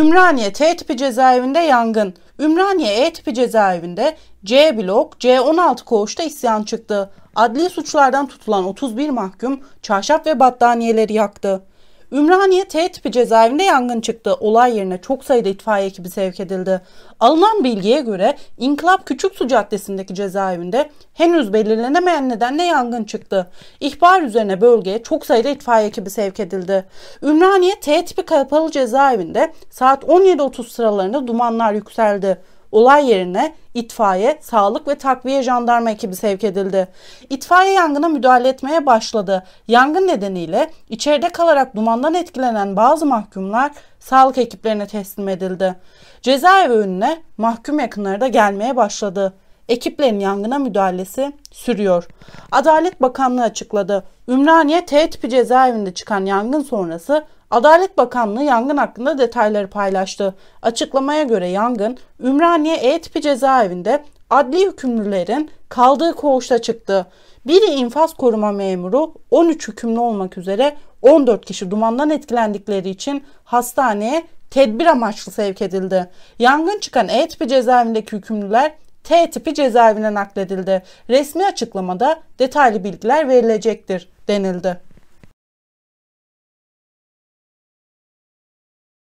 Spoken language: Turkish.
Ümraniye T tipi cezaevinde yangın. Ümraniye E tipi cezaevinde C blok C16 koğuşta isyan çıktı. Adli suçlardan tutulan 31 mahkum çarşaf ve battaniyeleri yaktı. Ümraniye T tipi cezaevinde yangın çıktı. Olay yerine çok sayıda itfaiye ekibi sevk edildi. Alınan bilgiye göre İnkılap su Caddesi'ndeki cezaevinde henüz belirlenemeyen nedenle yangın çıktı. İhbar üzerine bölgeye çok sayıda itfaiye ekibi sevk edildi. Ümraniye T tipi kapalı cezaevinde saat 17.30 sıralarında dumanlar yükseldi. Olay yerine itfaiye, sağlık ve takviye jandarma ekibi sevk edildi. İtfaiye yangına müdahale etmeye başladı. Yangın nedeniyle içeride kalarak dumandan etkilenen bazı mahkumlar sağlık ekiplerine teslim edildi. Cezaevi önüne mahkum yakınları da gelmeye başladı. Ekiplerin yangına müdahalesi sürüyor. Adalet Bakanlığı açıkladı. Ümraniye T tipi cezaevinde çıkan yangın sonrası Adalet Bakanlığı yangın hakkında detayları paylaştı. Açıklamaya göre yangın Ümraniye E-Tipi cezaevinde adli hükümlülerin kaldığı koğuşta çıktı. Biri infaz koruma memuru 13 hükümlü olmak üzere 14 kişi dumandan etkilendikleri için hastaneye tedbir amaçlı sevk edildi. Yangın çıkan E-Tipi cezaevindeki hükümlüler T tipi cezaevine nakledildi. Resmi açıklamada detaylı bilgiler verilecektir denildi.